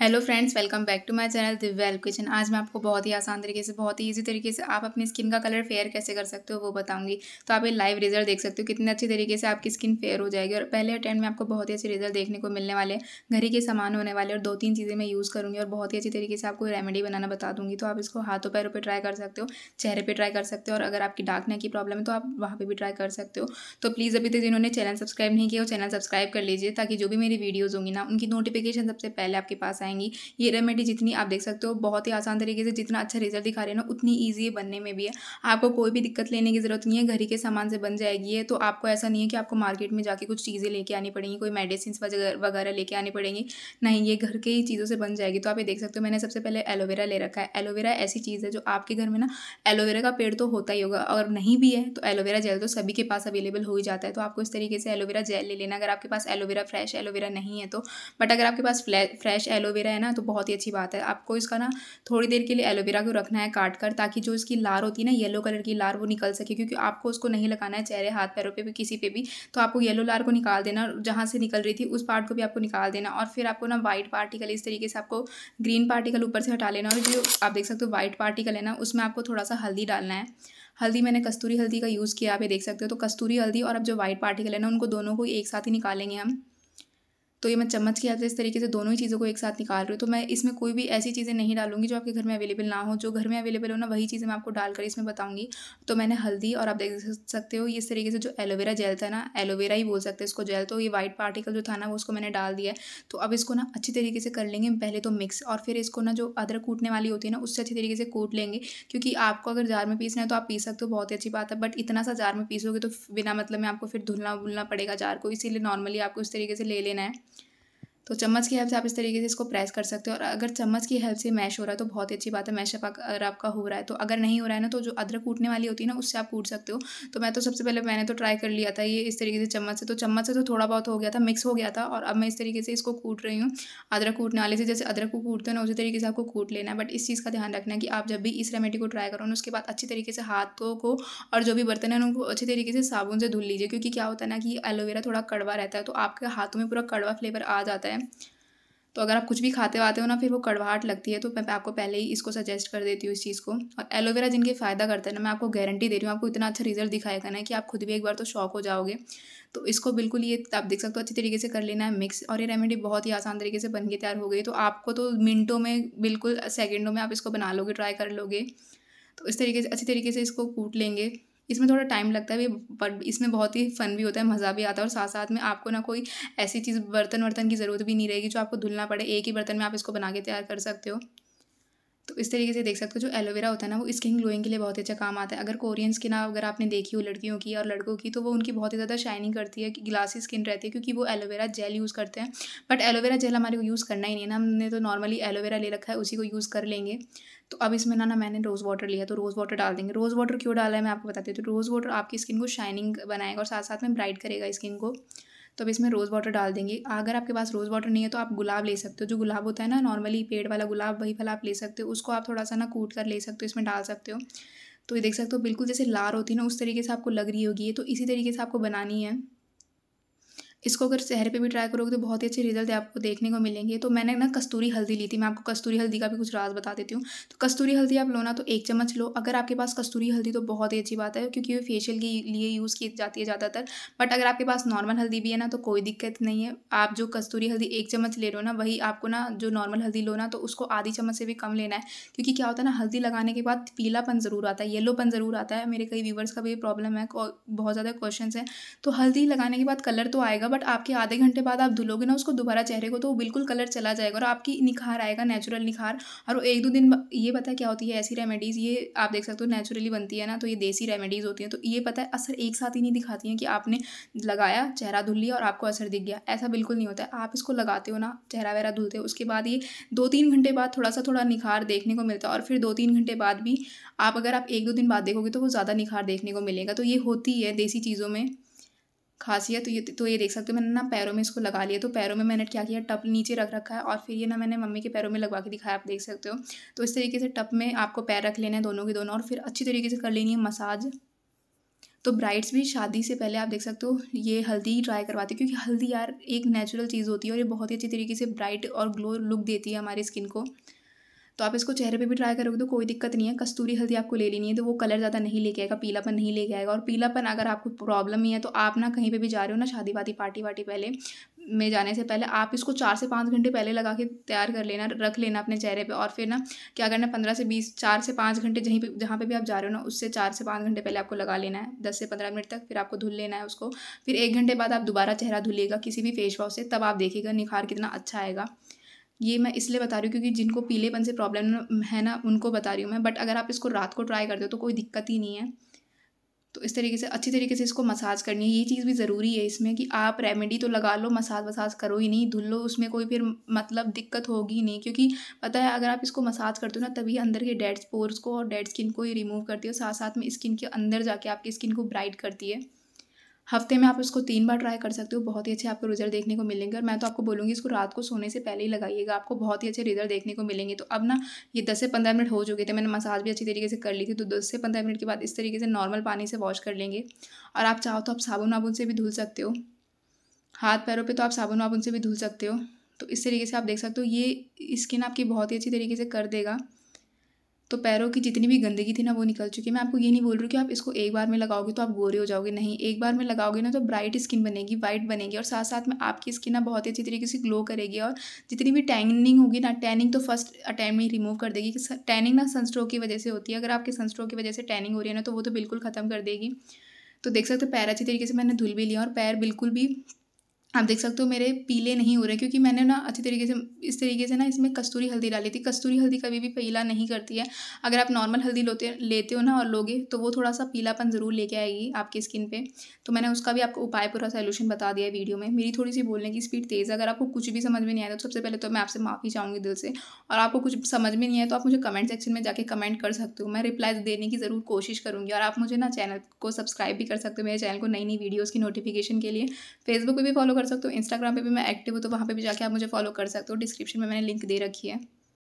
hello friends welcome back to my channel Divya help kitchen आज मैं आपको बहुत ही आसान तरीके से बहुत ही इजी तरीके से आप अपनी स्किन का कलर फेयर कैसे कर सकते हो वो बताऊंगी तो आप ये लाइव रिजल्ट देख सकते हो कितने अच्छे तरीके से आपकी स्किन फेयर हो जाएगी और पहले अटेंड में आपको बहुत ही अच्छे रिजल्ट देखने को मिलने वाले घर के सामान होने वाले और दो तीन चीज़ें मैं यूज़ करूँगी और बहुत ही अच्छी तरीके से आपको रेमेडी बनाना बता दूँगी तो आप इसको हाथों पैरों पर ट्राई कर सकते हो चेहरे पर ट्राई कर सकते हो और अगर आपकी डार्कने की प्रॉब्लम है तो आप वहाँ पर भी ट्राई कर सकते हो तो प्लीज़ अभी तक जिन्होंने चैनल सब्सक्राइब नहीं किया वो चैनल सब्सक्राइब कर लीजिए ताकि जो भी मेरी वीडियोज़ होंगी ना उनकी नोटिफिकेशन सबसे पहले आपके पास आए बताएंगी ये रेमेडी जितनी आप देख सकते हो बहुत ही आसान तरीके से जितना अच्छा रिजल्ट दिखा रहे हैं ना उतनी ईजी है बनने में भी है आपको कोई भी दिक्कत लेने की ज़रूरत नहीं है घर के सामान से बन जाएगी है तो आपको ऐसा नहीं है कि आपको मार्केट में जाके कुछ चीज़ें लेके आनी पड़ेंगी कोई मेडिसिन वगैरह लेके आनी पड़ेंगी नहीं ये घर के ही चीज़ों से बन जाएगी तो आप ये देख सकते हो मैंने सबसे पहले एलोवेरा ले रखा है एलोवेरा ऐसी चीज़ है जो आपके घर में ना एलोवेरा का पेड़ तो होता ही होगा अगर नहीं भी है तो एलोवेरा जेल तो सभी के पास अवेलेबल हो ही जाता है तो आपको इस तरीके से एलोवेरा जेल ले लेना अगर आपके पास एलोवेरा फ्रेश एलोवेरा नहीं है तो बट अगर आपके पास फ्रेश एलोवेरा एलोवेरा है ना तो बहुत ही अच्छी बात है आपको इसका ना थोड़ी देर के लिए एलोवेरा को रखना है काट कर ताकि जो इसकी लार होती है ना येलो कलर की लार वो निकल सके क्योंकि आपको उसको नहीं लगाना है चेहरे हाथ पैरों पर भी किसी पे भी तो आपको येलो लार को निकाल देना जहाँ से निकल रही थी उस पार्ट को भी आपको निकाल देना और फिर आपको ना वाइट पार्टिकल इस तरीके से आपको ग्रीन पार्टिकल ऊपर से हटा लेना और जो आप देख सकते हो वाइट पार्टिकल है ना उसमें आपको थोड़ा सा हल्दी डालना है हल्दी मैंने कस्तूरी हल्दी का यूज़ किया आप ये देख सकते हो तो कस्तूरी हल्दी और अब जो वाइट पार्टिकल है ना उनको दोनों को एक साथ ही निकालेंगे हम तो ये मैं चम्मच की आते इस तरीके से दोनों ही चीज़ों को एक साथ निकाल रही हूँ तो मैं इसमें कोई भी ऐसी चीज़ें नहीं डालूंगी जो आपके घर में अवेलेबल ना हो जो घर में अवेलेबल हो ना वही चीज़ें मैं आपको डालकर इसमें बताऊंगी तो मैंने हल्दी और आप देख सकते हो इस तरीके से जो एलोवेरा जेल था ना एलोवेरा ही बोल सकते हैं इसको जेल तो ये वाइट पार्टिकल जो था ना वो उसको मैंने डाल दिया है तो अब इसको ना अच्छी तरीके से कर लेंगे पहले तो मिक्स और फिर इसको ना जो अदरक कूटने वाली होती है ना उससे अच्छी तरीके से कूट लेंगे क्योंकि आपको अगर जार में पीसना है तो आप पीस सकते हो बहुत ही अच्छी बात है बट इतना सा जार में पीसोगे तो बिना मतलब में आपको फिर धुलना वुलना पड़ेगा जार को इसीलिए नॉर्मली आपको इस तरीके से ले लेना है तो चम्मच की हेल्प से आप इस तरीके से इसको प्रेस कर सकते हो और अगर चम्मच की हेल्प से मैश हो रहा है तो बहुत ही अच्छी बात है मैश अगर आपका हो रहा है तो अगर नहीं हो रहा है ना तो जो अदरक कूटने वाली होती है ना उससे आप कूट सकते हो तो मैं तो सबसे पहले मैंने तो ट्राई कर लिया था ये इस तरीके से चम्मच से तो चम्मच से तो थोड़ा बहुत हो गया था मिक्स हो गया था और अब मैं इस तरीके से इसको कूट रही हूँ अदरक कूटने वाले से जैसे अदरक को कूटते हो ना उसी तरीके से आपको कूट लेना है बट इस चीज़ का ध्यान रखना है कि आप जब भी इस रेमेडी को ट्राई करो ना उसके बाद अच्छी तरीके से हाथों को और जो भी बर्तन है उनको अच्छे तरीके से साबुन से धुल लीजिए क्योंकि क्या होता है ना कि एलोवेरा थोड़ा कड़वा रहता है तो आपके हाथों में पूरा कड़वा फ्लेवर आ जाता है है तो अगर आप कुछ भी खाते वाते हो ना फिर वो कड़वाहट लगती है तो मैं आपको पहले ही इसको सजेस्ट कर देती हूँ इस चीज़ को और एलोवेरा जिनके फ़ायदा करता है ना मैं आपको गारंटी दे रही हूँ आपको इतना अच्छा रिजल्ट दिखाएगा ना कि आप खुद भी एक बार तो शॉक हो जाओगे तो इसको बिल्कुल ये आप देख सकते हो अच्छी तरीके से कर लेना है मिक्स और ये रेमेडी बहुत ही आसान तरीके से बन के तैयार हो गई तो आपको तो मिनटों में बिल्कुल सेकेंडों में आप इसको बना लोगे ट्राई कर लोगे तो इस तरीके से अच्छी तरीके से इसको कूट लेंगे इसमें थोड़ा टाइम लगता है बट इसमें बहुत ही फन भी होता है मज़ा भी आता है और साथ साथ में आपको ना कोई ऐसी चीज़ बर्तन वर्तन की ज़रूरत भी नहीं रहेगी जो आपको धुलना पड़े एक ही बर्तन में आप इसको बना के तैयार कर सकते हो तो इस तरीके से देख सकते हो जो एलोवेरा होता है ना वो स्किन ग्लोइंग के लिए बहुत अच्छा काम आता है अगर कोरियन स्किन अगर आपने देखी हो लड़कियों की और लड़कों की तो वो उनकी बहुत ही ज़्यादा शाइनिंग करती है ग्लासी स्किन रहती है क्योंकि वो एलोवेरा जेल यूज़ करते हैं बट एलोवेरा जेल हमारे को यूज़ करना ही नहीं है ना हमने तो नॉर्मली एलोवेरा ले रखा है उसी को यूज़ कर लेंगे तो अब इसमें ना ना मैंने रोज़ वाटर लिया तो रोज़ वाटर डाल देंगे रोज़ वाटर क्यों डाला है मैं आपको बताती हूँ तो रोज़ वाटर आपकी स्किन को शाइनिंग बनाएगा और साथ साथ में ब्राइट करेगा स्किन को तो अब इसमें रोज़ वाटर डाल देंगे अगर आपके पास रोज़ वाटर नहीं है तो आप गुलाब ले सकते हो जो गुलाब होता है ना नॉर्मली पेड़ वाला गुलाब वही फल आप ले सकते हो उसको आप थोड़ा सा ना कूट कर ले सकते हो इसमें डाल सकते हो तो ये देख सकते हो बिल्कुल जैसे लार होती है ना उस तरीके से आपको लग रही होगी ये तो इसी तरीके से आपको बनानी है इसको अगर चेहरे पे भी ट्राई करोगे तो बहुत ही अच्छे रिजल्ट आपको देखने को मिलेंगे तो मैंने ना कस्तूरी हल्दी ली थी मैं आपको कस्तूरी हल्दी का भी कुछ राज बता देती हूँ तो कस्तूरी हल्दी आप लो ना तो एक चम्मच लो अगर आपके पास कस्तूरी हल्दी तो बहुत ही अच्छी बात है क्योंकि वो फेशियल के लिए यूज़ की जाती है ज़्यादातर बट अगर आपके पास नॉर्मल हल्दी भी है ना तो कोई दिक्कत नहीं है आप जो कस्तूरी हल्दी एक चम्मच ले लो ना वही आपको ना जो नॉर्मल हल्दी लो ना तो उसको आधी चम्मच से भी कम लेना है क्योंकि क्या होता है ना हल्दी लगाने के बाद पीलापन ज़रूर आता है येलोपन ज़रूर आता है मेरे कई व्यूवर्स का भी प्रॉब्लम है बहुत ज़्यादा क्वेश्चन हैं तो हल्दी लगाने के बाद कलर तो आएगा बट बट आपके आधे घंटे बाद आप धुलोगे ना उसको दोबारा चेहरे को तो वो बिल्कुल कलर चला जाएगा और आपकी निखार आएगा नेचुरल निखार और वो एक दो दिन ये पता है क्या होती है ऐसी रेमेडीज़ ये आप देख सकते हो नेचुरली बनती है ना तो ये देसी रेमेडीज़ होती हैं तो ये पता है असर एक साथ ही नहीं दिखाती हैं कि आपने लगाया चेहरा धुल लिया और आपको असर दिख गया ऐसा बिल्कुल नहीं होता है आप इसको लगाते हो ना चेहरा वगैरह धुलते हो उसके बाद ये दो तीन घंटे बाद थोड़ा सा थोड़ा निखार देखने को मिलता है और फिर दो तीन घंटे बाद भी आप अगर आप एक दो दिन बाद देखोगे तो वो ज़्यादा निखार देखने को मिलेगा तो ये होती है देसी चीज़ों में खासियत तो ये तो ये देख सकते हो मैंने ना पैरों में इसको लगा लिया तो पैरों में मैंने क्या किया टप नीचे रख रखा है और फिर ये ना मैंने मम्मी के पैरों में लगवा के दिखाया आप देख सकते हो तो इस तरीके से टप में आपको पैर रख लेना है दोनों के दोनों और फिर अच्छी तरीके से कर लेनी है मसाज तो ब्राइड्स भी शादी से पहले आप देख सकते हो ये हल्दी ट्राई करवाती है क्योंकि हल्दी यार एक नेचुरल चीज़ होती है और ये बहुत ही अच्छी तरीके से ब्राइट और ग्लो लुक देती है हमारी स्किन को तो आप इसको चेहरे पे भी ट्राई करोगे तो कोई दिक्कत नहीं है कस्तूरी हल्दी आपको ले लेनी है तो वो कलर ज़्यादा नहीं लेके आएगा पीलापन नहीं लेके आएगा और पीलापन अगर आपको प्रॉब्लम ही है तो आप ना कहीं पे भी जा रहे हो ना शादी वादी पार्टी वार्टी पहले में जाने से पहले आप इसको चार से पाँच घंटे पहले लगा के तैयार कर लेना रख लेना अपने चेहरे पर और फिर ना क्या करना पंद्रह से बीस चार से पाँच घंटे जहीं पर जहाँ पर भी आप जा रहे हो ना उससे चार से पाँच घंटे पहले आपको लगा लेना है दस से पंद्रह मिनट तक फिर आपको धुल लेना है उसको फिर एक घंटे बाद आप दोबारा चेहरा धुलिएगा किसी भी फेस वॉश से तब आप देखिएगा निखार कितना अच्छा आएगा ये मैं इसलिए बता रही हूँ क्योंकि जिनको पीलेपन से प्रॉब्लम है ना उनको बता रही हूँ मैं बट अगर आप इसको रात को ट्राई करते हो तो कोई दिक्कत ही नहीं है तो इस तरीके से अच्छी तरीके से इसको मसाज करनी है ये चीज़ भी ज़रूरी है इसमें कि आप रेमेडी तो लगा लो मसाज वसाज करो ही नहीं धुल लो उसमें कोई फिर मतलब दिक्कत होगी नहीं क्योंकि पता है अगर आप इसको मसाज करते हो ना तभी अंदर के डेड पोर्स को और डेड स्किन को ही रिमूव करती हो साथ साथ में स्किन के अंदर जाके आपकी स्किन को ब्राइट करती है हफ्ते में आप इसको तीन बार ट्राई कर सकते हो बहुत ही अच्छे आपको रिजल्ट देखने को मिलेंगे और मैं तो आपको बोलूँगी इसको रात को सोने से पहले ही लगाइएगा आपको बहुत ही अच्छे रिजल्ट देखने को मिलेंगे तो अब ना ये दस से पंद्रह मिनट हो चुके थे मैंने मसाज भी अच्छी तरीके से कर ली थी तो दस से पंद्रह मिनट के बाद इस तरीके से नॉर्मल पानी से वॉश कर लेंगे और आप चाहो तो आप साबुन वाबुन से भी धुल सकते हो हाथ पैरों पर तो आप साबुन वाबुन से भी धुल सकते हो तो इस तरीके से आप देख सकते हो ये स्किन आपकी बहुत ही अच्छी तरीके से कर देगा तो पैरों की जितनी भी गंदगी थी ना वो निकल चुकी है मैं आपको ये नहीं बोल रही कि आप इसको एक बार में लगाओगे तो आप गोरे हो जाओगे नहीं एक बार में लगाओगे ना तो ब्राइट स्किन बनेगी वाइट बनेगी और साथ साथ में आपकी स्किन ना बहुत ही अच्छी तरीके से ग्लो करेगी और जितनी भी टैनिंग होगी ना टैनिंग तो फर्स्ट अटैम में रिमूव कर देगी टैनिंग ना सनस्ट्रोक की वजह से होती है अगर आपके सनस्ट्रोक की वजह से टैनिंग हो रही है ना तो वो तो बिल्कुल ख़त्म कर देगी तो देख सकते हो पैर अच्छी तरीके से मैंने धुल भी लिया और पैर बिल्कुल भी आप देख सकते हो मेरे पीले नहीं हो रहे क्योंकि मैंने ना अच्छी तरीके से इस तरीके से ना इसमें कस्तूरी हल्दी डाली थी कस्तूरी हल्दी कभी भी पीला नहीं करती है अगर आप नॉर्मल हल्दी लोते लेते हो ना और लोगे तो वो थोड़ा सा पीलापन ज़रूर लेके आएगी आपकी स्किन पे तो मैंने उसका भी आपको उपाय पूरा सोल्यूशन बता दिया है वीडियो में मेरी थोड़ी सी बोलने की स्पीड तेज़ है अगर आपको कुछ भी समझ में नहीं आया तो सबसे पहले तो मैं आपसे माफ़ी चाहूँगी दिल से और आपको कुछ समझ में नहीं आया तो आप मुझे कमेंट सेक्शन में जाके कमेंट कर सकते हो मैं रिप्लाई देने की ज़रूर कोशिश करूँगी और आप मुझे ना चैनल को सब्सक्राइब भी कर सकते हो मेरे चैनल को नई नई वीडियोज़ की नोटिफिकेशन के लिए फेसबुक पर भी फॉलो कर सकते हो इंस्टाग्राम पे भी मैं एक्टिव हूँ तो वहाँ पे भी जाके आप मुझे फॉलो कर सकते हो डिस्क्रिप्शन में मैंने लिंक दे रखी है